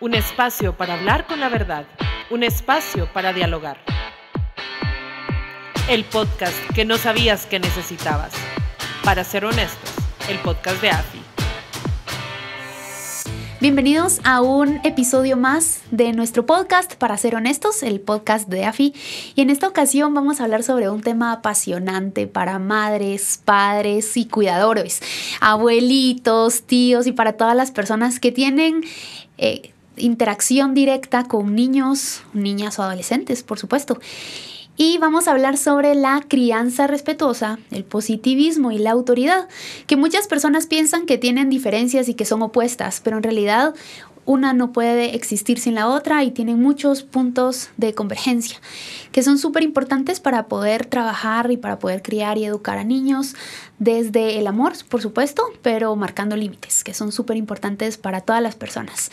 Un espacio para hablar con la verdad. Un espacio para dialogar. El podcast que no sabías que necesitabas. Para ser honestos, el podcast de AFI. Bienvenidos a un episodio más de nuestro podcast, para ser honestos, el podcast de AFI. Y en esta ocasión vamos a hablar sobre un tema apasionante para madres, padres y cuidadores, abuelitos, tíos y para todas las personas que tienen eh, interacción directa con niños, niñas o adolescentes, por supuesto. Y vamos a hablar sobre la crianza respetuosa, el positivismo y la autoridad, que muchas personas piensan que tienen diferencias y que son opuestas, pero en realidad una no puede existir sin la otra y tienen muchos puntos de convergencia que son súper importantes para poder trabajar y para poder criar y educar a niños desde el amor, por supuesto, pero marcando límites que son súper importantes para todas las personas.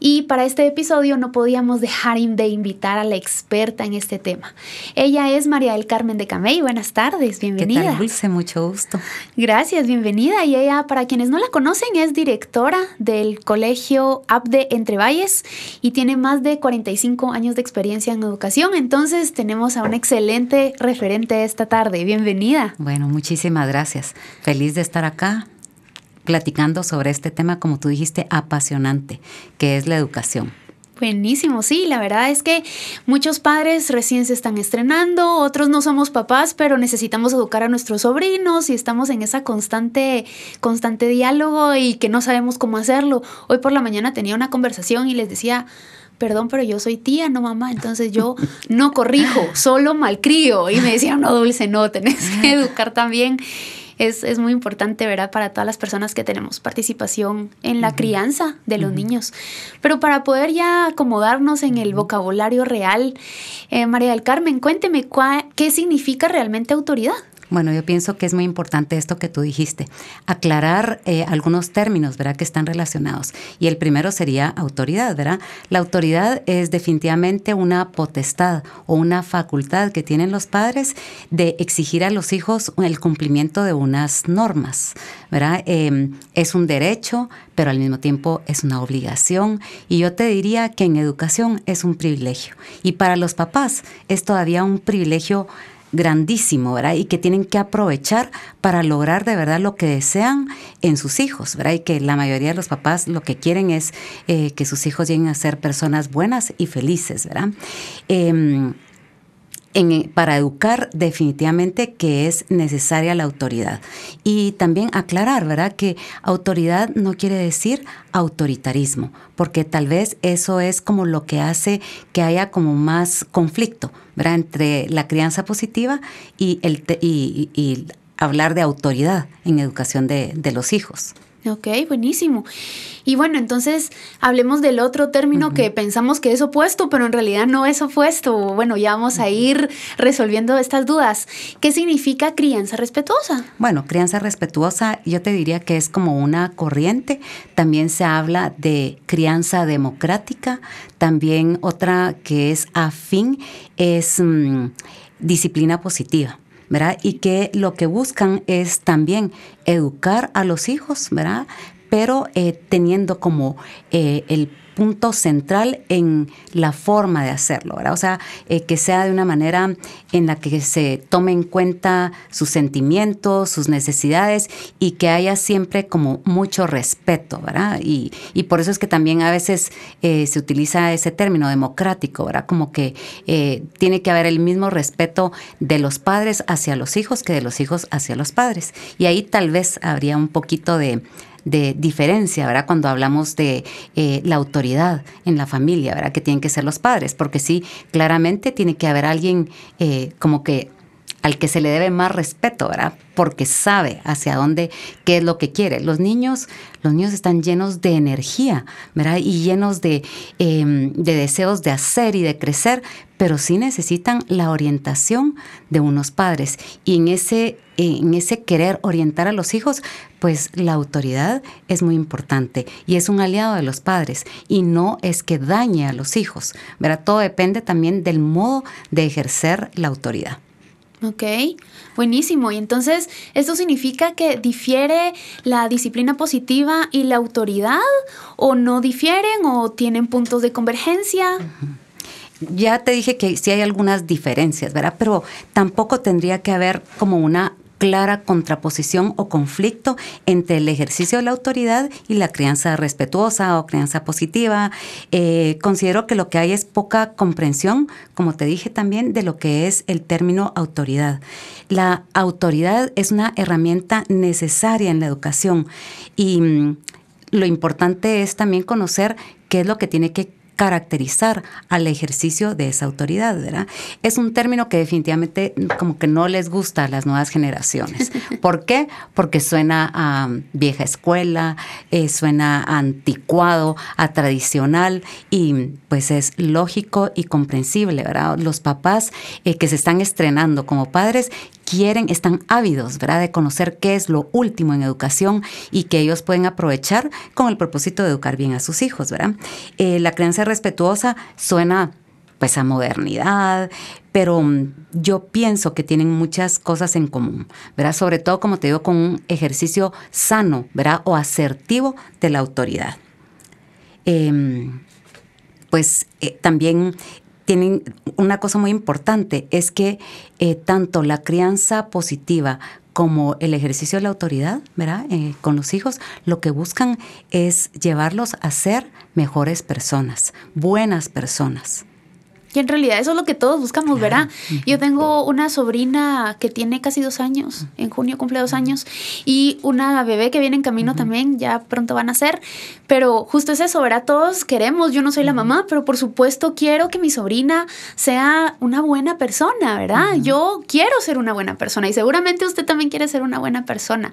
Y para este episodio no podíamos dejar de invitar a la experta en este tema. Ella es María del Carmen de Camey. Buenas tardes, bienvenida. ¿Qué tal, Dulce? Mucho gusto. Gracias, bienvenida. Y ella, para quienes no la conocen, es directora del Colegio Abde Entre Valles y tiene más de 45 años de experiencia en educación. Entonces, tenemos a un excelente referente esta tarde. Bienvenida. Bueno, muchísimas gracias. Feliz de estar acá platicando sobre este tema, como tú dijiste, apasionante, que es la educación. Buenísimo, sí, la verdad es que muchos padres recién se están estrenando, otros no somos papás, pero necesitamos educar a nuestros sobrinos y estamos en esa constante, constante diálogo y que no sabemos cómo hacerlo. Hoy por la mañana tenía una conversación y les decía, perdón, pero yo soy tía, no mamá, entonces yo no corrijo, solo malcrío. Y me decían, no, Dulce, no, tenés que educar también es, muy importante, ¿verdad? Para todas las personas que tenemos participación en la crianza de los niños. Pero para poder ya acomodarnos en el vocabulario real, eh, María del Carmen, cuénteme qué significa realmente autoridad. Bueno, yo pienso que es muy importante esto que tú dijiste, aclarar eh, algunos términos, ¿verdad?, que están relacionados. Y el primero sería autoridad, ¿verdad? La autoridad es definitivamente una potestad o una facultad que tienen los padres de exigir a los hijos el cumplimiento de unas normas, ¿verdad? Em, es un derecho, pero al mismo tiempo es una obligación. Y yo te diría que en educación es un privilegio. Y para los papás es todavía un privilegio grandísimo, ¿verdad? Y que tienen que aprovechar para lograr de verdad lo que desean en sus hijos, ¿verdad? Y que la mayoría de los papás lo que quieren es eh, que sus hijos lleguen a ser personas buenas y felices, ¿verdad? Em, para educar definitivamente que es necesaria la autoridad. Y también aclarar, ¿verdad? Que autoridad no quiere decir autoritarismo, porque tal vez eso es como lo que hace que haya como más conflicto, ¿verdad? Entre la crianza positiva y, hablar de autoridad en educación de los hijos. Ok, buenísimo. Y bueno, entonces hablemos del otro término que pensamos que es opuesto, pero en realidad no es opuesto. Bueno, ya vamos a ir resolviendo estas dudas. ¿Qué significa crianza respetuosa? Bueno, crianza respetuosa yo te diría que es como una corriente. También se habla de crianza democrática. También otra que es afín es... Mm, disciplina positiva. ¿verdad? Y que lo que buscan es también educar a los hijos, ¿verdad? Pero eh, teniendo como eh, el punto central en la forma de hacerlo, ¿verdad? O sea, eh, que sea de una manera en la que se tome en cuenta sus sentimientos, sus necesidades y que haya siempre como mucho respeto, ¿verdad? Y, y por eso es que también a veces eh, se utiliza ese término democrático, ¿verdad? Como que eh, tiene que haber el mismo respeto de los padres hacia los hijos que de los hijos hacia los padres. Y ahí tal vez habría un poquito de de diferencia, ¿verdad? Cuando hablamos de eh, la autoridad en la familia, ¿verdad? Que tienen que ser los padres, porque sí, claramente tiene que haber alguien eh, como que al que se le debe más respeto, ¿verdad? Porque sabe hacia dónde, qué es lo que quiere. Los niños, los niños están llenos de energía, ¿verdad? Y llenos em, de, deseos de hacer y de crecer, pero sí necesitan la orientación de unos padres. Y en ese, en ese querer orientar a los hijos, pues la autoridad es muy importante y es un aliado de los padres y no es que dañe a los hijos, ¿verdad? Todo depende también del modo de ejercer la autoridad. Ok, buenísimo. Y entonces, ¿esto significa que difiere la disciplina positiva y la autoridad o no difieren o tienen puntos de convergencia? Ya te dije que sí hay algunas diferencias, ¿verdad? Pero tampoco tendría que haber como una clara contraposición o conflicto entre el ejercicio de la autoridad y la crianza respetuosa o crianza positiva. Eh, considero que lo que hay es poca comprensión, como te dije también, de lo que es el término autoridad. La autoridad es una herramienta necesaria en la educación y mm, lo importante es también conocer qué es lo que tiene que caracterizar al ejercicio de esa autoridad, ¿verdad? Es un término que definitivamente como que no les gusta a las nuevas generaciones. ¿Por qué? Porque suena a vieja escuela, eh, suena anticuado, a tradicional y pues es lógico y comprensible, ¿verdad? Los papás eh, que se están estrenando como padres quieren, están ávidos, ¿verdad?, de conocer qué es lo último en educación y que ellos pueden aprovechar con el propósito de educar bien a sus hijos, ¿verdad? Eh, la crianza respetuosa suena pues a modernidad, pero mm, yo pienso que tienen muchas cosas en común, ¿verdad? Sobre todo, como te digo, con un ejercicio sano, ¿verdad? O asertivo de la autoridad. Em, pues eh, también tienen una cosa muy importante, es que eh, tanto la crianza positiva como el ejercicio de la autoridad, ¿verdad? Eh, con los hijos, lo que buscan es llevarlos a ser mejores personas, buenas personas. Y en realidad eso es lo que todos buscamos, ¿verdad? Yo tengo una sobrina que tiene casi dos años, en junio cumple dos años, y una bebé que viene en camino también, ya pronto van a ser, pero justo es eso, ¿verdad? Todos queremos, yo no soy la mamá, pero por supuesto quiero que mi sobrina sea una buena persona, ¿verdad? Yo quiero ser una buena persona y seguramente usted también quiere ser una buena persona.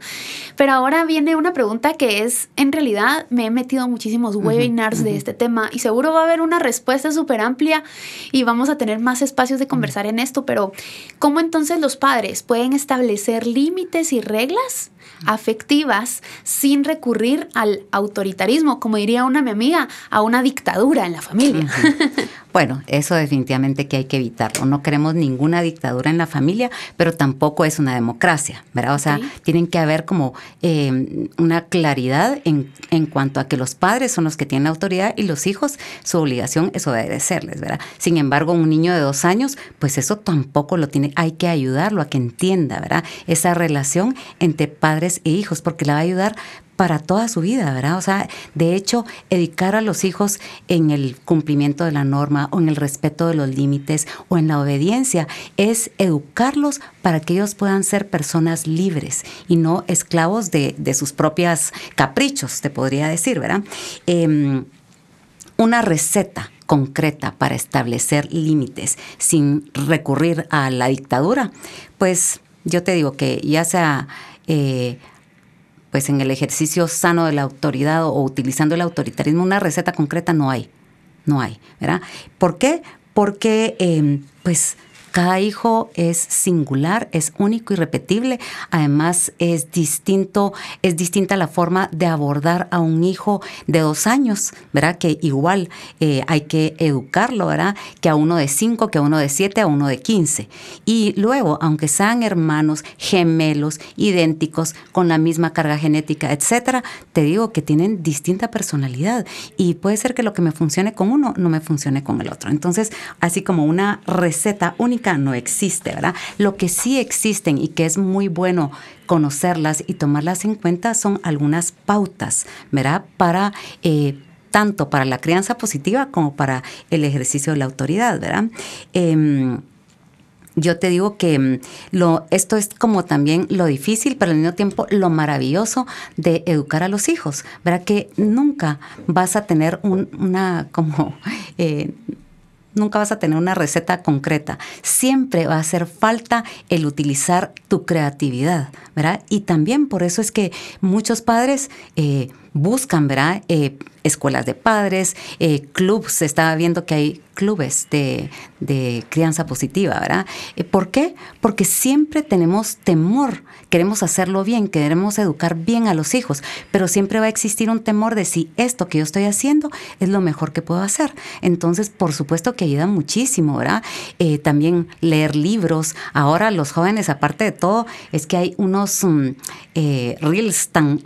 Pero ahora viene una pregunta que es, en realidad me he metido muchísimos webinars de este tema y seguro va a haber una respuesta súper amplia y vamos a tener más espacios de conversar en esto, pero ¿cómo entonces los padres pueden establecer límites y reglas afectivas sin recurrir al autoritarismo, como diría una mi amiga, a una dictadura en la familia. Bueno, eso definitivamente que hay que evitarlo. No queremos ninguna dictadura en la familia, pero tampoco es una democracia, ¿verdad? O sea, tienen que haber como eh, una claridad en, en, cuanto a que los padres son los que tienen autoridad y los hijos, su obligación es obedecerles, ¿verdad? Sin embargo, un niño de dos años, pues eso tampoco lo tiene, hay que ayudarlo a que entienda, ¿verdad? Esa relación entre padres padres e hijos, porque la va a ayudar para toda su vida, ¿verdad? O sea, de hecho, educar a los hijos en el cumplimiento de la norma o en el respeto de los límites o en la obediencia es educarlos para que ellos puedan ser personas libres y no esclavos de, sus propias caprichos, te podría decir, ¿verdad? Em, una receta concreta para establecer límites sin recurrir a la dictadura, pues yo te digo que ya sea eh, pues en el ejercicio sano de la autoridad o, utilizando el autoritarismo, una receta concreta no hay, no hay, ¿verdad? ¿Por qué? Porque, em, pues, cada hijo es singular, es único y repetible. Además, es distinto, es distinta la forma de abordar a un hijo de dos años, ¿verdad? Que igual eh, hay que educarlo, ¿verdad? Que a uno de cinco, que a uno de siete, a uno de quince. Y luego, aunque sean hermanos, gemelos, idénticos, con la misma carga genética, etcétera, te digo que tienen distinta personalidad. Y puede ser que lo que me funcione con uno no me funcione con el otro. Entonces, así como una receta única no existe, ¿verdad? Lo que sí existen y que es muy bueno conocerlas y tomarlas en cuenta son algunas pautas, ¿verdad? Para... Eh, tanto para la crianza positiva como para el ejercicio de la autoridad, ¿verdad? Em, yo te digo que mm, esto es como también lo difícil, pero al mismo tiempo lo maravilloso de educar a los hijos, ¿verdad? Que nunca vas a tener una como... Eh, nunca vas a tener una receta concreta. Siempre va a hacer falta el utilizar tu creatividad, ¿verdad? Y también por eso es que muchos padres... Eh, buscan, ¿verdad? Eh, escuelas de padres, eh, clubs, estaba viendo que hay clubes de, crianza positiva, ¿verdad? Eh, ¿Por qué? Porque siempre tenemos temor, queremos hacerlo bien, queremos educar bien a los hijos, pero siempre va a existir un temor de si esto que yo estoy haciendo es lo mejor que puedo hacer. Entonces, por supuesto que ayuda muchísimo, ¿verdad? también leer libros. Ahora los jóvenes, aparte de todo, es que hay unos mm, reels tan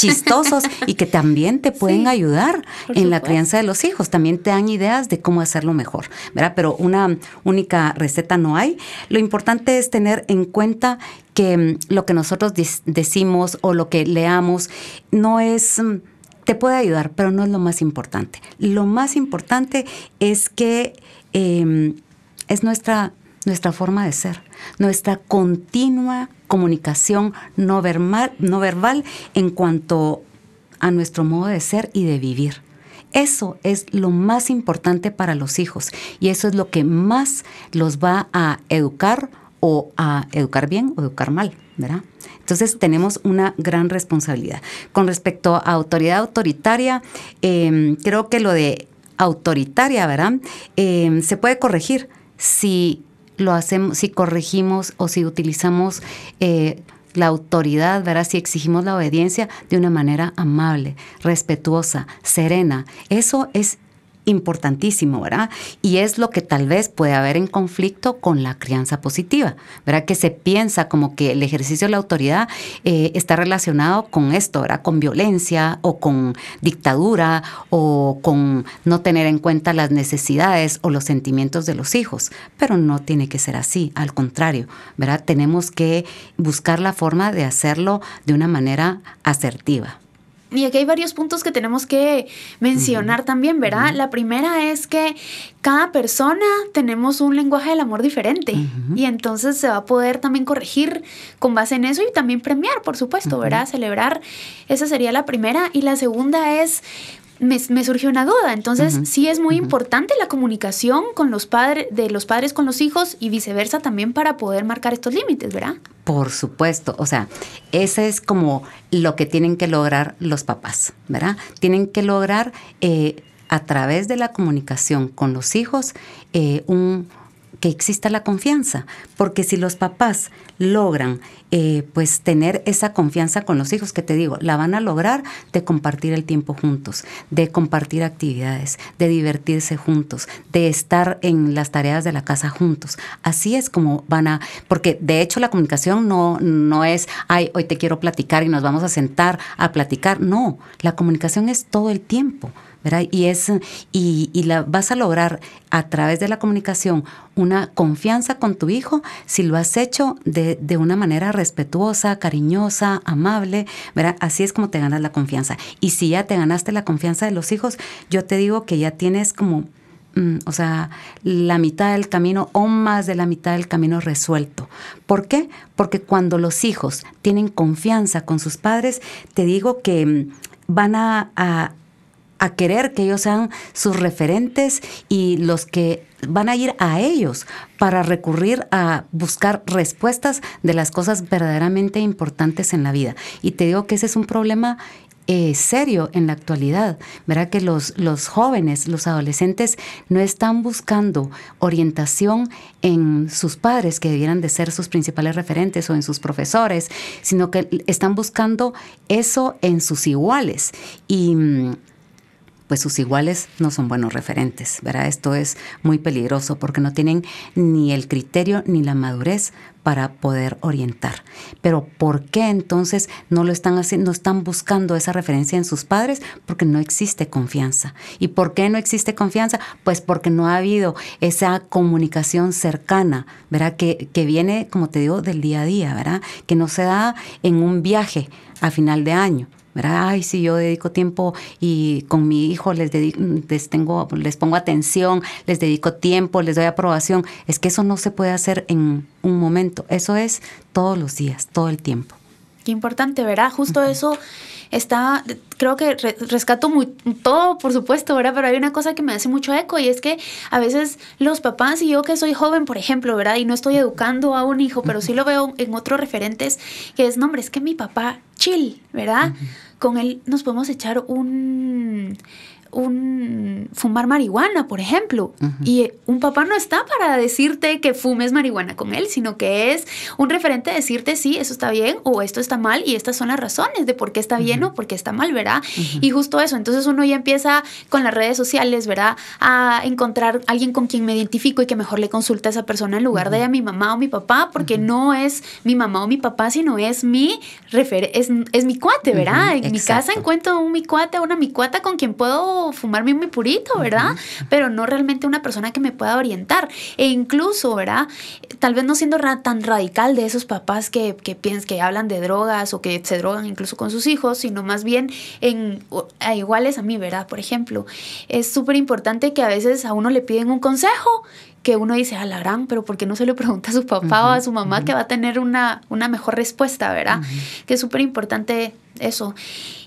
chistosos y que también te pueden ayudar en la crianza de los hijos. También te dan ideas de cómo hacerlo mejor, ¿verdad? Pero una única receta no hay. Lo importante es tener en cuenta que mm, lo que nosotros decimos o lo que leamos no es mm, te puede ayudar, pero no es lo más importante. Lo más importante es que em, es nuestra nuestra forma de ser, nuestra continua comunicación no, verbal, no verbal en cuanto a nuestro modo de ser y de vivir. Eso es lo más importante para los hijos y eso es lo que más los va a educar o a educar bien o educar mal, ¿verdad? Entonces tenemos una gran responsabilidad. Con respecto a autoridad autoritaria, em, creo que lo de autoritaria, ¿verdad? Em, se puede corregir si lo hacemos, si corregimos o si utilizamos eh, la autoridad, ¿verdad? Si exigimos la obediencia de una manera amable, respetuosa, serena. Eso es importantísimo, ¿verdad? Y es lo que tal vez puede haber en conflicto con la crianza positiva, ¿verdad? Que se piensa como que el ejercicio de la autoridad eh, está relacionado con esto, ¿verdad? Con violencia o con dictadura o con no tener en cuenta las necesidades o los sentimientos de los hijos, pero no tiene que ser así, al contrario, ¿verdad? Tenemos que buscar la forma de hacerlo de una manera asertiva. Y aquí hay varios puntos que tenemos que mencionar también, ¿verdad? La primera es que cada persona tenemos un lenguaje del amor diferente y entonces se va a poder también corregir con base en eso y también premiar, por supuesto, ¿verdad? Celebrar. Esa sería la primera. Y la segunda es me, surgió una duda. Entonces, sí es muy importante la comunicación con los padres, de los padres con los hijos y viceversa también para poder marcar estos límites, ¿verdad? Por supuesto, o sea, ese es como lo que tienen que lograr los papás, ¿verdad? Tienen que lograr eh, a través de la comunicación con los hijos eh, un, que exista la confianza, porque si los papás logran eh, pues tener esa confianza con los hijos, que te digo, la van a lograr de compartir el tiempo juntos, de compartir actividades, de divertirse juntos, de estar en las tareas de la casa juntos. Así es como van a, porque de hecho la comunicación no, no es, ay, hoy te quiero platicar y nos vamos a sentar a platicar. No, la comunicación es todo el tiempo. ¿verdad? Y, es, y, la, vas a lograr a través de la comunicación una confianza con tu hijo si lo has hecho de, una manera respetuosa, cariñosa, amable, ¿verdad? Así es como te ganas la confianza. Y si ya te ganaste la confianza de los hijos, yo te digo que ya tienes como mm, o sea, la mitad del camino o más de la mitad del camino resuelto. ¿Por qué? Porque cuando los hijos tienen confianza con sus padres, te digo que mm, van a, a querer que ellos sean sus referentes y los que van a ir a ellos para recurrir a buscar respuestas de las cosas verdaderamente importantes en la vida. Y te digo que ese es un problema eh, serio en la actualidad, ¿verdad? Que los, los jóvenes, los adolescentes no están buscando orientación en sus padres, que debieran de ser sus principales referentes o en sus profesores, sino que están buscando eso en sus iguales. Y mm, pues sus iguales no son buenos referentes, ¿verdad? Esto es muy peligroso porque no tienen ni el criterio ni la madurez para poder orientar. Pero ¿por qué entonces no lo están haciendo, no están buscando esa referencia en sus padres? Porque no existe confianza. ¿Y por qué no existe confianza? Pues porque no ha habido esa comunicación cercana, ¿verdad? Que, que viene, como te digo, del día a día, ¿verdad? Que no se da en un viaje a final de año, verá, Ay, si yo dedico tiempo y con mi hijo les, les, tengo, les pongo atención, les dedico tiempo, les doy aprobación. Es que eso no se puede hacer en un momento. Eso es todos los días, todo el tiempo. Qué importante, ¿verdad? Justo eso está, creo que rescato muy, todo, por supuesto, ¿verdad? Pero hay una cosa que me hace mucho eco y es que a veces los papás y yo que soy joven, por ejemplo, ¿verdad? Y no estoy educando a un hijo, pero sí lo veo en otros referentes, que es, no, hombre, es que mi papá, chill, ¿verdad? Con él nos podemos echar un un fumar marihuana, por ejemplo. Y eh, un papá no está para decirte que fumes marihuana con él, sino que es un referente decirte sí, eso está bien o esto está mal y estas son las razones de por qué está bien o por qué está mal, ¿verdad? Y justo eso, entonces uno ya empieza con las redes sociales, ¿verdad? A encontrar alguien con quien me identifico y que mejor le consulta a esa persona en lugar de a mi mamá o mi papá, porque no es mi mamá o mi papá, sino es mi refer es, mi cuate, ¿verdad? En mi casa encuentro un mi cuate, una mi cuata con quien puedo fumarme muy purito, ¿verdad? Pero no realmente una persona que me pueda orientar. E incluso, ¿verdad? Tal vez no siendo tan radical de esos papás que, piensan que hablan de drogas o que se drogan incluso con sus hijos, sino más bien en, iguales a mí, ¿verdad? Por ejemplo, es súper importante que a veces a uno le piden un consejo que uno dice, a la gran, pero ¿por qué no se lo pregunta a su papá o a su mamá que va a tener una, una mejor respuesta, ¿verdad? Que es súper importante eso.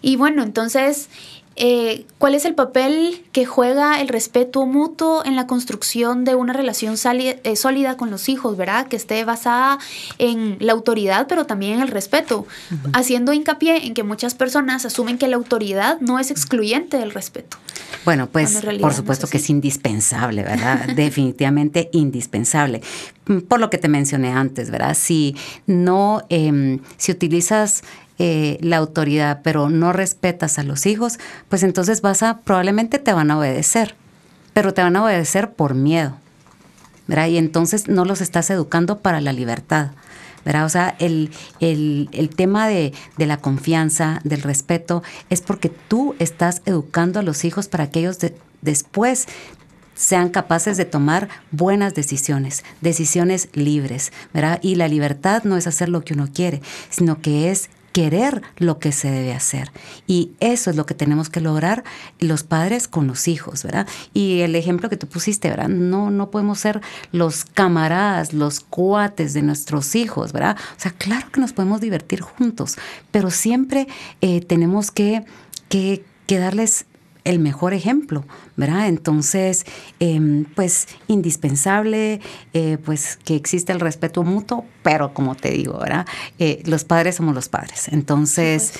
Y bueno, entonces eh, ¿Cuál es el papel que juega el respeto mutuo en la construcción de una relación eh, sólida, con los hijos, verdad? Que esté basada en la autoridad, pero también en el respeto, haciendo hincapié en que muchas personas asumen que la autoridad no es excluyente del respeto. Bueno, pues por supuesto que es indispensable, ¿verdad? Definitivamente indispensable. Mm, por lo que te mencioné antes, ¿verdad? Si no, em, si utilizas eh, la autoridad, pero no respetas a los hijos, pues entonces vas a, probablemente te van a obedecer, pero te van a obedecer por miedo. ¿verdad? Y entonces no los estás educando para la libertad. ¿verdad? O sea, el, tema de, la confianza, del respeto, es porque tú estás educando a los hijos para que ellos después sean capaces de tomar buenas decisiones, decisiones libres, ¿verdad? Y la libertad no es hacer lo que uno quiere, sino que es querer lo que se debe hacer. Y eso es lo que tenemos que lograr los padres con los hijos, ¿verdad? Y el ejemplo que tú pusiste, ¿verdad? No, no podemos ser los camaradas, los cuates de nuestros hijos, ¿verdad? O sea, claro que nos podemos divertir juntos, pero siempre eh, tenemos que, que, que darles el mejor ejemplo, ¿verdad? Entonces, em, pues indispensable, eh, pues que existe el respeto mutuo, pero como te digo, ¿verdad? Eh, los padres somos los padres. Entonces,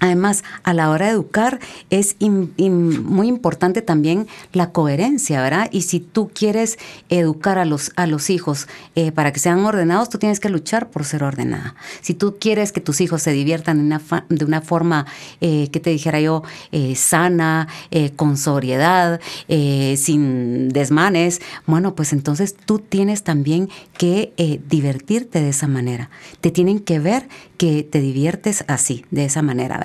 Además, a la hora de educar es muy importante también la coherencia, ¿verdad? Y si tú quieres educar a los, hijos eh, para que sean ordenados, tú tienes que luchar por ser ordenada. Si tú quieres que tus hijos se diviertan de una, forma, eh, que te dijera yo, eh, sana, con sobriedad, sin desmanes, bueno, pues entonces tú tienes también que divertirte de esa manera. Te tienen que ver que te diviertes así, de esa manera,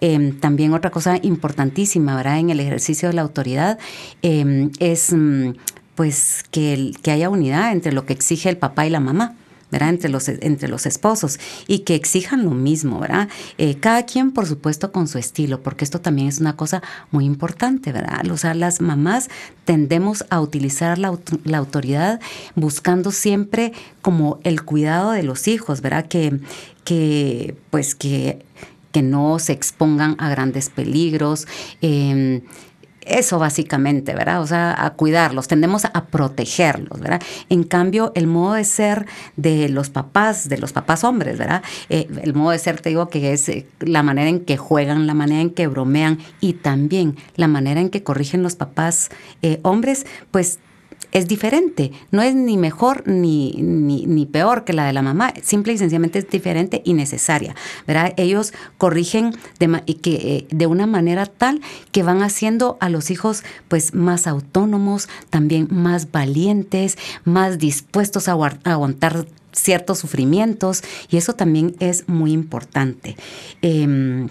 Em, también otra cosa importantísima, ¿verdad? En el ejercicio de la autoridad em, es mm, pues que, haya unidad entre lo que exige el papá y la mamá. ¿verdad? Entre, los, entre los esposos y que exijan lo mismo, ¿verdad? Eh, cada quien, por supuesto, con su estilo, porque esto también es una cosa muy importante, ¿verdad? las mamás tendemos a utilizar la, autoridad buscando siempre como el cuidado de los hijos, ¿verdad? Que, que pues que que no se expongan a grandes peligros. Em, eso básicamente, ¿verdad? O sea, a cuidarlos, tendemos a protegerlos, ¿verdad? En cambio, el modo de ser de los papás, de los papás hombres, ¿verdad? Eh, el modo de ser, te digo, que es eh, la manera en que juegan, la manera en que bromean y también la manera en que corrigen los papás eh, hombres, pues es diferente. No es ni mejor ni, ni, peor que la de la mamá. Simple y sencillamente es diferente y necesaria. ¿verdad? Ellos corrigen de, que, eh, de una manera tal que van haciendo a los hijos pues más autónomos, también más valientes, más dispuestos a, aguantar ciertos sufrimientos y eso también es muy importante. Em,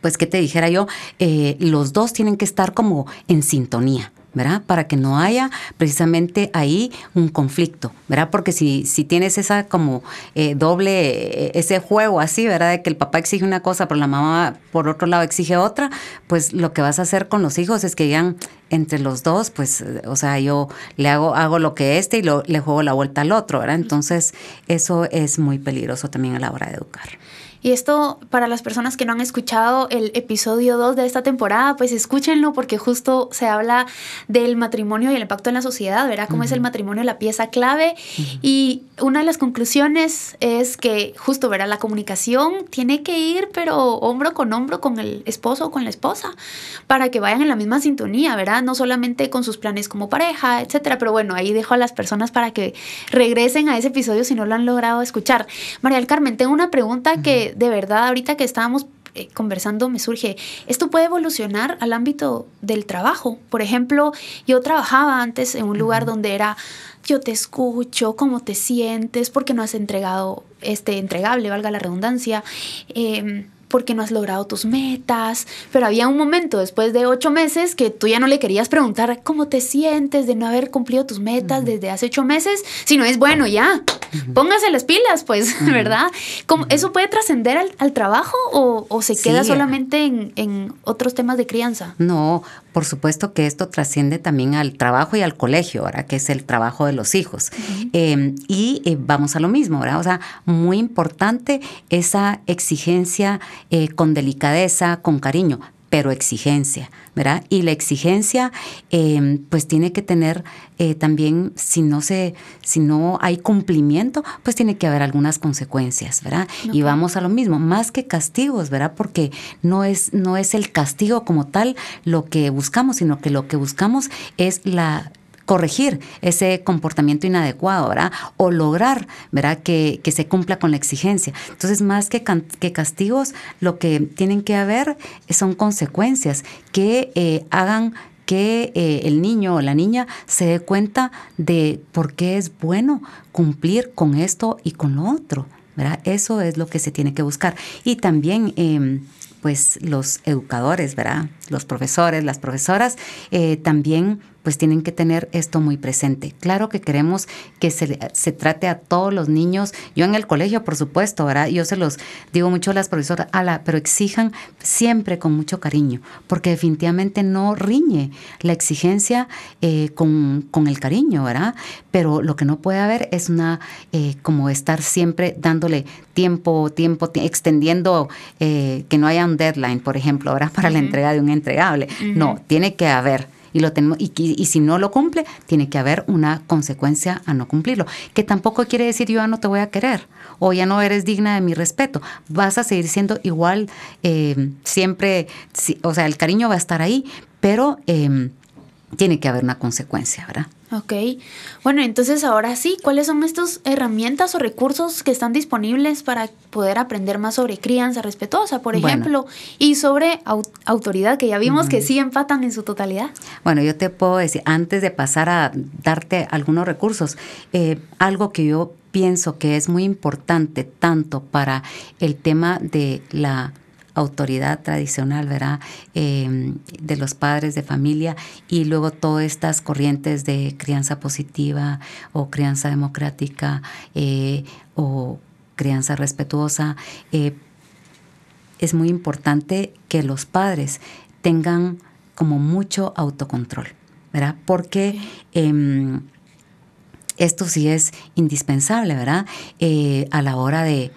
pues que te dijera yo, eh, los dos tienen que estar como en sintonía, ¿verdad? Para que no haya precisamente ahí un conflicto, ¿verdad? Porque si, si tienes esa como eh, doble, eh, ese juego así, ¿verdad? De que el papá exige una cosa, pero la mamá por otro lado exige otra, pues lo que vas a hacer con los hijos es que digan, entre los dos, pues, o sea, yo le hago, hago lo que este y le juego la vuelta al otro, ¿verdad? Entonces, eso es muy peligroso también a la hora de educar. Y esto para las personas que no han escuchado el episodio 2 de esta temporada, pues escúchenlo porque justo se habla del matrimonio y el impacto en la sociedad, ¿verdad? Cómo es el matrimonio la pieza clave. Y una de las conclusiones es que justo, ¿verdad? La comunicación tiene que ir, pero hombro con hombro con el esposo o con la esposa, para que vayan en la misma sintonía, ¿verdad? No solamente con sus planes como pareja, etcétera. Pero bueno, ahí dejo a las personas para que regresen a ese episodio si no lo han logrado escuchar. María del Carmen, tengo una pregunta que de verdad, ahorita que estábamos eh, conversando me surge, esto puede evolucionar al ámbito del trabajo. Por ejemplo, yo trabajaba antes en un lugar donde era yo te escucho, cómo te sientes, porque no has entregado este entregable, valga la redundancia. Em, porque no has logrado tus metas, pero había un momento después de ocho meses que tú ya no le querías preguntar cómo te sientes de no haber cumplido tus metas desde hace ocho meses, sino es bueno, ya, póngase las pilas, pues, ¿verdad? ¿Eso puede trascender al, trabajo o, se queda solamente en, otros temas de crianza? No, por supuesto que esto trasciende también al trabajo y al colegio, ahora que es el trabajo de los hijos. Em, y eh, vamos a lo mismo, ¿verdad? O sea, muy importante esa exigencia eh, con delicadeza, con cariño, pero exigencia, ¿verdad? Y la exigencia, em, pues tiene que tener eh, también, si no se, si no hay cumplimiento, pues tiene que haber algunas consecuencias, ¿verdad? Y vamos a lo mismo, más que castigos, ¿verdad? Porque no es, no es el castigo como tal lo que buscamos, sino que lo que buscamos es la corregir ese comportamiento inadecuado, ¿verdad? O lograr, ¿verdad? Que, se cumpla con la exigencia. Entonces, más que, castigos, lo que tienen que haber son consecuencias que eh, hagan que eh, el niño o la niña se dé cuenta de por qué es bueno cumplir con esto y con lo otro. ¿verdad? Eso es lo que se tiene que buscar. Y también, em, pues, los educadores, ¿verdad? Los profesores, las profesoras, eh, también pues tienen que tener esto muy presente. Claro que queremos que se, trate a todos los niños, yo en el colegio, por supuesto, ¿verdad? Yo se los digo mucho a las profesoras, pero exijan siempre con mucho cariño, porque definitivamente no riñe la exigencia eh, con, con, el cariño, ¿verdad? Pero lo que no puede haber es una, eh, como estar siempre dándole tiempo, tiempo, extendiendo eh, que no haya un deadline, por ejemplo, ¿verdad? Para la entrega de un entregable. No, tiene que haber y, lo tenemos, y, si no lo cumple, tiene que haber una consecuencia a no cumplirlo. Que tampoco quiere decir yo ya no te voy a querer o ya no eres digna de mi respeto. Vas a seguir siendo igual, eh, siempre, o sea, el cariño va a estar ahí, pero eh, tiene que haber una consecuencia, ¿verdad? Ok. Bueno, entonces ahora sí, ¿cuáles son estas herramientas o recursos que están disponibles para poder aprender más sobre crianza respetuosa, por ejemplo, y sobre autoridad, que ya vimos que sí empatan en su totalidad? Bueno, yo te puedo decir, antes de pasar a darte algunos recursos, eh, algo que yo pienso que es muy importante tanto para el tema de la autoridad tradicional, ¿verdad? Em, de los padres de familia y luego todas estas corrientes de crianza positiva o crianza democrática eh, o crianza respetuosa. Eh, es muy importante que los padres tengan como mucho autocontrol, ¿verdad? Porque em, esto sí es indispensable, ¿verdad? Eh, a la hora de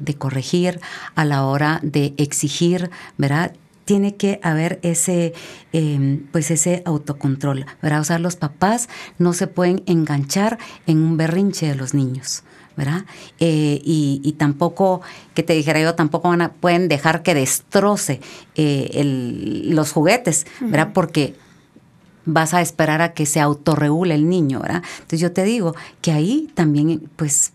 de, corregir, a la hora de exigir, ¿verdad? tiene que haber ese, em, pues ese autocontrol, ¿verdad? O sea, los papás no se pueden enganchar en un berrinche de los niños. ¿verdad? Eh, y, tampoco, que te dijera yo, tampoco van a, pueden dejar que destroce eh, los juguetes, ¿verdad? Porque vas a esperar a que se autorregule el niño, ¿verdad? Entonces yo te digo que ahí también, pues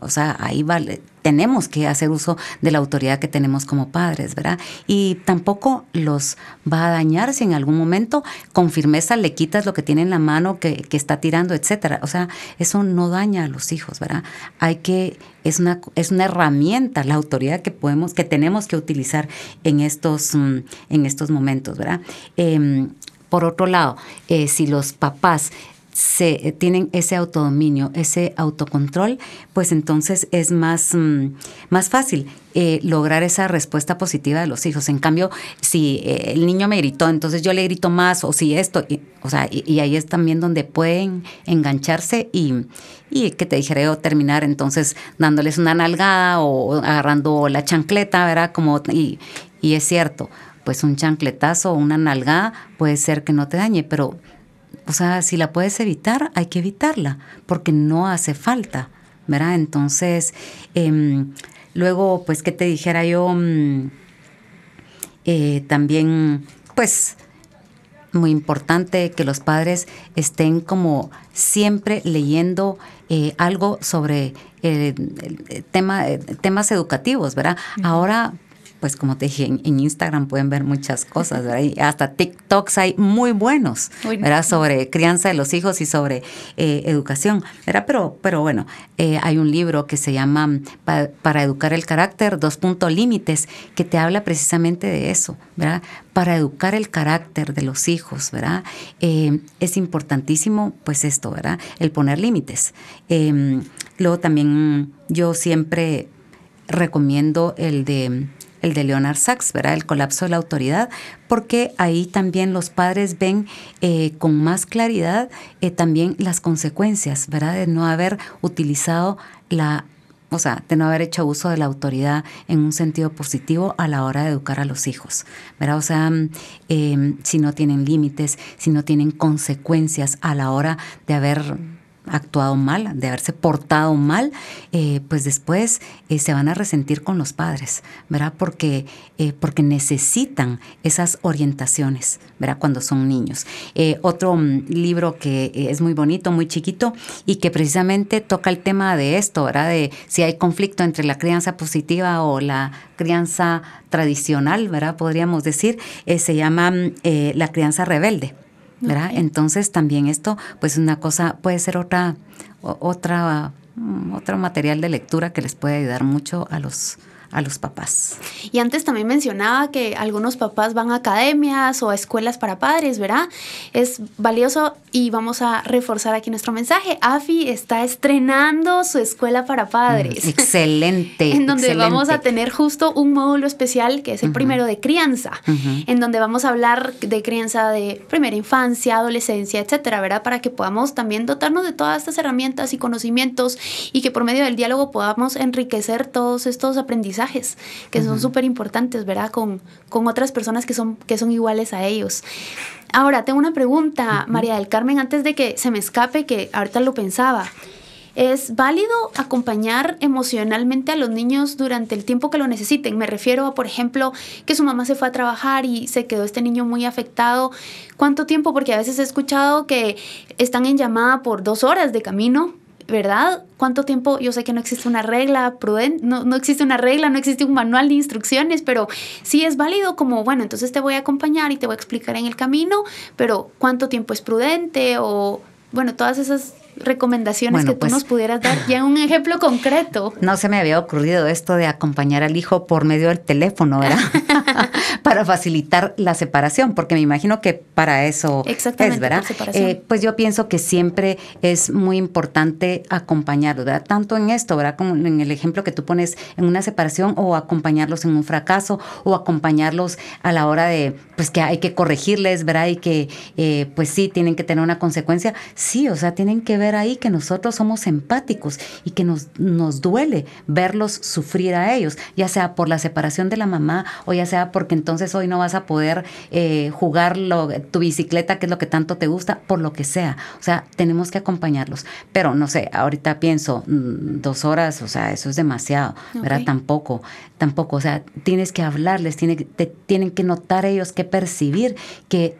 o sea, ahí vale, tenemos que hacer uso de la autoridad que tenemos como padres, ¿verdad? Y tampoco los va a dañar si en algún momento con firmeza le quitas lo que tiene en la mano, que, está tirando, etcétera. O sea, eso no daña a los hijos, ¿verdad? Hay que, es una, es una herramienta, la autoridad que podemos, que tenemos que utilizar en estos, mm, en estos momentos, ¿verdad? Em, por otro lado, eh, si los papás se eh, tienen ese autodominio, ese autocontrol, pues entonces es más, mm, más fácil eh, lograr esa respuesta positiva de los hijos. En cambio, si eh, el niño me gritó, entonces yo le grito más, o si esto, y, o sea, y, ahí es también donde pueden engancharse y, que te dijera oh, terminar entonces dándoles una nalgada o agarrando la chancleta, ¿verdad? Como, y, y es cierto, pues un chancletazo o una nalgada puede ser que no te dañe, pero o sea, si la puedes evitar, hay que evitarla, porque no hace falta, ¿verdad? Entonces, em, luego, pues, ¿qué te dijera yo? Mm, eh, también, pues, muy importante que los padres estén como siempre leyendo eh, algo sobre eh, tema, temas educativos, ¿verdad? Ahora pues como te dije, en, Instagram pueden ver muchas cosas, ¿verdad? Y hasta TikToks hay muy buenos, ¿verdad? Sobre crianza de los hijos y sobre eh, educación, ¿verdad? Pero, pero bueno, eh, hay un libro que se llama mm, Para educar el carácter, dos puntos límites, que te habla precisamente de eso, ¿verdad? Para educar el carácter de los hijos, ¿verdad? Eh, es importantísimo, pues esto, ¿verdad? El poner límites. Mm, luego también yo siempre recomiendo el de mm, el de Leonard Sachs, ¿verdad? El colapso de la autoridad, porque ahí también los padres ven eh, con más claridad eh, también las consecuencias, ¿verdad? De no haber utilizado la o sea, de no haber hecho uso de la autoridad en un sentido positivo a la hora de educar a los hijos, ¿verdad? O sea, mm, eh, si no tienen límites, si no tienen consecuencias a la hora de haber actuado mal, de haberse portado mal, eh, pues después eh, se van a resentir con los padres, ¿verdad? Porque, eh, porque necesitan esas orientaciones, ¿verdad? Cuando son niños. otro mm, libro que es muy bonito, muy chiquito y que precisamente toca el tema de esto, ¿verdad? De si hay conflicto entre la crianza positiva o la crianza tradicional, ¿verdad? Podríamos decir, se llama mm, La crianza rebelde. Entonces también esto, pues una cosa, puede ser otra, otra, mm, otro material de lectura que les puede ayudar mucho a los, a los papás. Y antes también mencionaba que algunos papás van a academias o a escuelas para padres, ¿verdad? Es valioso y vamos a reforzar aquí nuestro mensaje. AFI está estrenando su escuela para padres. Mm, excelente. en donde vamos a tener justo un módulo especial que es el primero de crianza, en donde vamos a hablar de crianza de primera infancia, adolescencia, etcétera, ¿verdad? Para que podamos también dotarnos de todas estas herramientas y conocimientos y que por medio del diálogo podamos enriquecer todos estos aprendizajes que son súper importantes, ¿verdad? Con, otras personas que son, que son iguales a ellos. Ahora, tengo una pregunta, María del Carmen, antes de que se me escape, que ahorita lo pensaba. ¿Es válido acompañar emocionalmente a los niños durante el tiempo que lo necesiten? Me refiero a, por ejemplo, que su mamá se fue a trabajar y se quedó este niño muy afectado. ¿Cuánto tiempo? Porque a veces he escuchado que están en llamada por dos horas de camino ¿verdad? ¿Cuánto tiempo? Yo sé que no existe una regla prudente, no, no, existe una regla, no existe un manual de instrucciones, pero sí es válido como, bueno, entonces te voy a acompañar y te voy a explicar en el camino, pero ¿cuánto tiempo es prudente? O, bueno, todas esas recomendaciones que tú pues, nos pudieras dar, ya un ejemplo concreto. No se me había ocurrido esto de acompañar al hijo por medio del teléfono, ¿verdad? para facilitar la separación, porque me imagino que para eso es, ¿verdad? Eh, pues yo pienso que siempre es muy importante acompañarlo, ¿verdad? Tanto en esto, ¿verdad? Como en el ejemplo que tú pones en una separación o acompañarlos en un fracaso o acompañarlos a la hora de, pues que hay que corregirles, ¿verdad? Y que, eh, pues sí, tienen que tener una consecuencia. Sí, o sea, tienen que ver ahí que nosotros somos empáticos y que nos, nos duele verlos sufrir a ellos, ya sea por la separación de la mamá o ya sea porque entonces hoy no vas a poder eh, jugar tu bicicleta, que es lo que tanto te gusta, por lo que sea. O sea, tenemos que acompañarlos. Pero no sé, ahorita pienso, mm, dos horas, o sea, eso es demasiado, Tampoco, tampoco. O sea, tienes que hablarles, tienen, tienen que notar ellos, que percibir que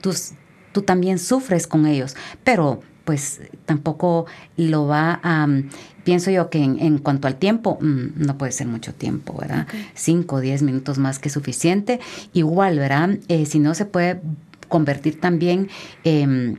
tú también sufres con ellos, pero pues tampoco lo va a... Mm, pienso yo que en, cuanto al tiempo, mm, no puede ser mucho tiempo, ¿verdad? Cinco o diez minutos más que suficiente. Igual, ¿verdad? Eh, si no se puede convertir también en, em,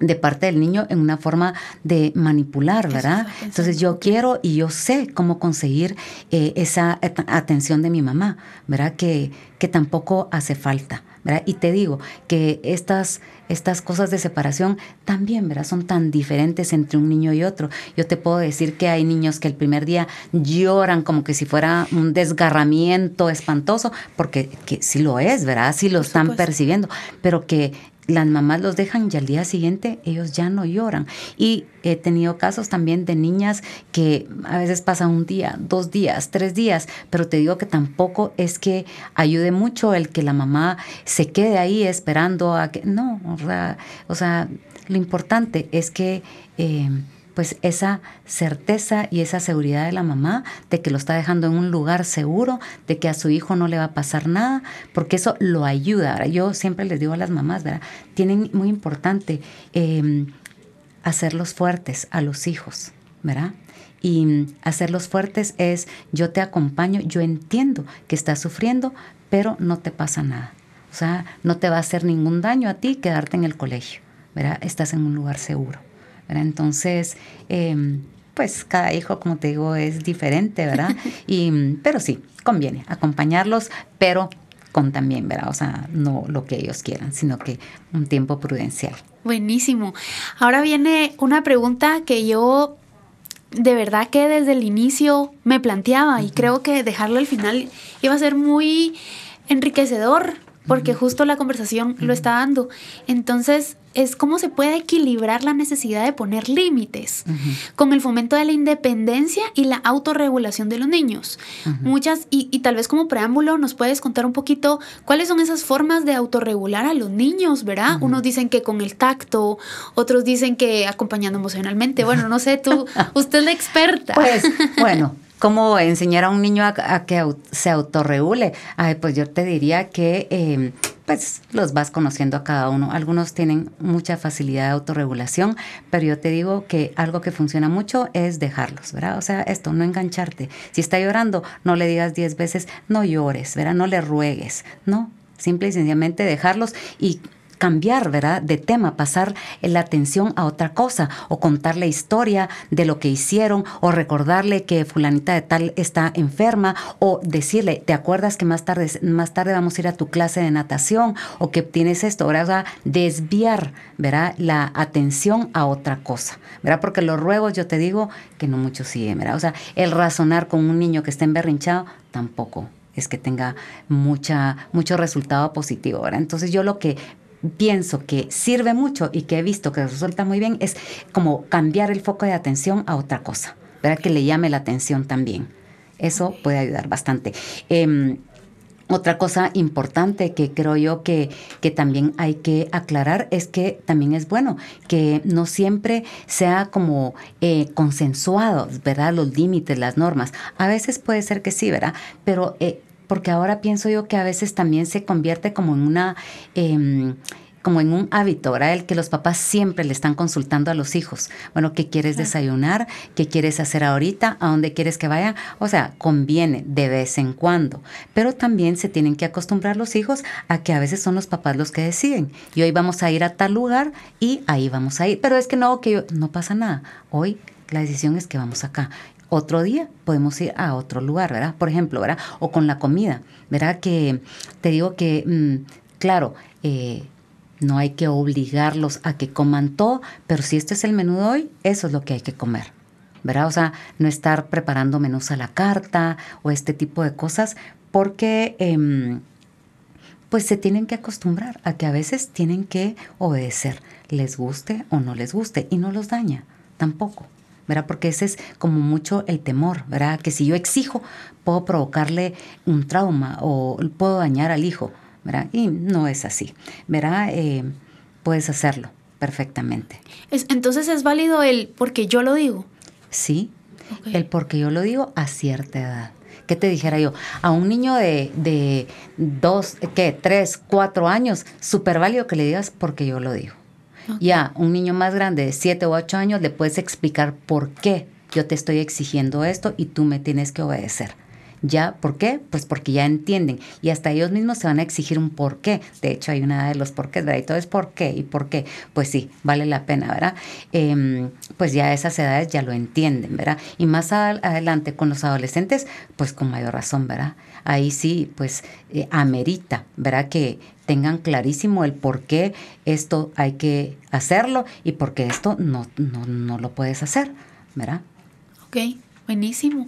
de parte del niño en una forma de manipular, ¿verdad? Entonces yo quiero y yo sé cómo conseguir eh, esa atención de mi mamá, ¿verdad? Que, que tampoco hace falta. ¿verdad? Y te digo que estas, estas cosas de separación también, ¿verdad? Son tan diferentes entre un niño y otro. Yo te puedo decir que hay niños que el primer día lloran como que si fuera un desgarramiento espantoso, porque que sí lo es, ¿verdad? Sí lo están percibiendo, pero que las mamás los dejan y al día siguiente ellos ya no lloran. Y he tenido casos también de niñas que a veces pasan un día, dos días, tres días, pero te digo que tampoco es que ayude mucho el que la mamá se quede ahí esperando a que... No, o sea, lo importante es que... Eh, pues esa certeza y esa seguridad de la mamá de que lo está dejando en un lugar seguro, de que a su hijo no le va a pasar nada, porque eso lo ayuda. Ahora, yo siempre les digo a las mamás, ¿verdad? Tienen muy importante em, hacerlos fuertes a los hijos, ¿verdad? Y hacerlos fuertes es yo te acompaño, yo entiendo que estás sufriendo, pero no te pasa nada. O sea, no te va a hacer ningún daño a ti quedarte en el colegio, ¿verdad? Estás en un lugar seguro. Entonces, em, pues cada hijo, como te digo, es diferente, ¿verdad? Y, pero sí, conviene acompañarlos, pero con también, ¿verdad? O sea, no lo que ellos quieran, sino que un tiempo prudencial. Buenísimo. Ahora viene una pregunta que yo de verdad que desde el inicio me planteaba y creo que dejarlo al final iba a ser muy enriquecedor porque justo la conversación lo está dando. Entonces, es cómo se puede equilibrar la necesidad de poner límites con el fomento de la independencia y la autorregulación de los niños. Muchas, y, tal vez como preámbulo, nos puedes contar un poquito cuáles son esas formas de autorregular a los niños, ¿verdad? Unos dicen que con el tacto, otros dicen que acompañando emocionalmente. Bueno, no sé, tú, usted es la experta. Pues, bueno. ¿Cómo enseñar a un niño a, que se autorregule? Ay, pues yo te diría que em, pues los vas conociendo a cada uno. Algunos tienen mucha facilidad de autorregulación, pero yo te digo que algo que funciona mucho es dejarlos, ¿verdad? O sea, esto, no engancharte. Si está llorando, no le digas diez veces, no llores, ¿verdad? No le ruegues, ¿no? Simple y sencillamente dejarlos y cambiar, ¿verdad? De tema, pasar la atención a otra cosa o contar la historia de lo que hicieron o recordarle que fulanita de tal está enferma o decirle, ¿te acuerdas que más tarde, más tarde vamos a ir a tu clase de natación o que tienes esto? ¿verdad? O sea, desviar, ¿verdad? La atención a otra cosa, ¿verdad? Porque los ruegos, yo te digo que no mucho siguen, ¿verdad? O sea, el razonar con un niño que está emberrinchado tampoco es que tenga mucha, mucho resultado positivo. ¿verdad? Entonces yo lo que pienso que sirve mucho y que he visto que resulta muy bien es como cambiar el foco de atención a otra cosa, ¿verdad? Que le llame la atención también. Eso puede ayudar bastante. Em, otra cosa importante que creo yo que, que, también hay que aclarar es que también es bueno que no siempre sea como eh, consensuados, ¿verdad? Los límites, las normas. A veces puede ser que sí, ¿verdad? Pero eh, porque ahora pienso yo que a veces también se convierte como en una... Em, como en un hábito, ¿verdad? El que los papás siempre le están consultando a los hijos. Bueno, ¿qué quieres desayunar? ¿Qué quieres hacer ahorita? ¿A dónde quieres que vaya? O sea, conviene de vez en cuando. Pero también se tienen que acostumbrar los hijos a que a veces son los papás los que deciden. Y hoy vamos a ir a tal lugar y ahí vamos a ir. Pero es que no, que yo, no pasa nada. Hoy la decisión es que vamos acá otro día podemos ir a otro lugar, ¿verdad? Por ejemplo, ¿verdad? O con la comida, ¿verdad? Que te digo que, mm, claro, eh, no hay que obligarlos a que coman todo, pero si este es el menú de hoy, eso es lo que hay que comer. ¿Verdad? O sea, no estar preparando menús a la carta o este tipo de cosas, porque em, pues se tienen que acostumbrar a que a veces tienen que obedecer, les guste o no les guste, y no los daña tampoco. ¿verdad? Porque ese es como mucho el temor, ¿verdad? Que si yo exijo, puedo provocarle un trauma o puedo dañar al hijo, ¿verdad? Y no es así, ¿verdad? Eh, puedes hacerlo perfectamente. entonces es válido el porque yo lo digo. Sí, el porque yo lo digo a cierta edad. ¿Qué te dijera yo? A un niño de, de dos, ¿qué? Tres, cuatro años, súper válido que le digas porque yo lo digo. Ya, un niño más grande de 7 o 8 años le puedes explicar por qué yo te estoy exigiendo esto y tú me tienes que obedecer. ¿Ya? ¿Por qué? Pues porque ya entienden. Y hasta ellos mismos se van a exigir un por qué. De hecho, hay una de los qué, ¿verdad? Y todo es por qué y por qué. Pues sí, vale la pena, ¿verdad? Em, pues ya a esas edades ya lo entienden, ¿verdad? Y más adelante con los adolescentes, pues con mayor razón, ¿verdad? Ahí sí, pues eh, amerita, ¿verdad? Que, tengan clarísimo el por qué esto hay que hacerlo y por qué esto no, no, no lo puedes hacer, ¿verdad? Ok, buenísimo.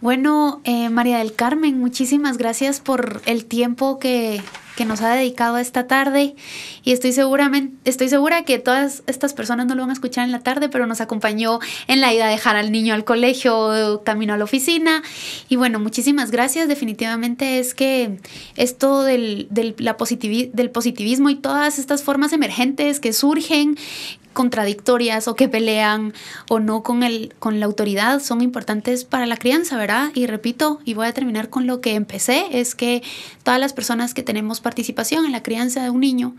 Bueno, eh, María del Carmen, muchísimas gracias por el tiempo que que nos ha dedicado esta tarde y estoy, seguramente, estoy segura que todas estas personas no lo van a escuchar en la tarde, pero nos acompañó en la ida a dejar al niño al colegio, camino a la oficina. Y bueno, muchísimas gracias. Definitivamente es que esto del, la del positivismo y todas estas formas emergentes que surgen, contradictorias o que pelean o no con, el, con la autoridad son importantes para la crianza, ¿verdad? Y repito, y voy a terminar con lo que empecé, es que todas las personas que tenemos participación en la crianza de un niño,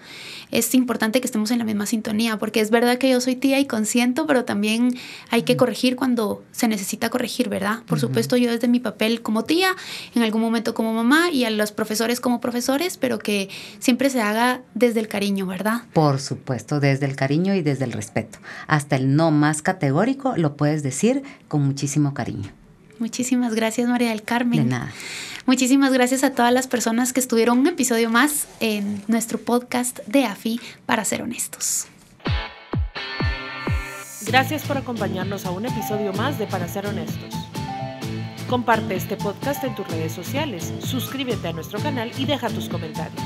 es importante que estemos en la misma sintonía, porque es verdad que yo soy tía y consiento, pero también hay que corregir cuando se necesita corregir, ¿verdad? Por supuesto, yo desde mi papel como tía, en algún momento como mamá y a los profesores como profesores, pero que siempre se haga desde el cariño, ¿verdad? Por supuesto, desde el cariño y desde el respeto. Hasta el no más categórico lo puedes decir con muchísimo cariño. Muchísimas gracias, María del Carmen. De nada. Muchísimas gracias a todas las personas que estuvieron un episodio más en nuestro podcast de AFI para ser honestos. Gracias por acompañarnos a un episodio más de Para ser honestos. Comparte este podcast en tus redes sociales, suscríbete a nuestro canal y deja tus comentarios.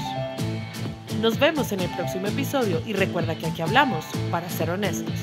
Nos vemos en el próximo episodio y recuerda que aquí hablamos para ser honestos.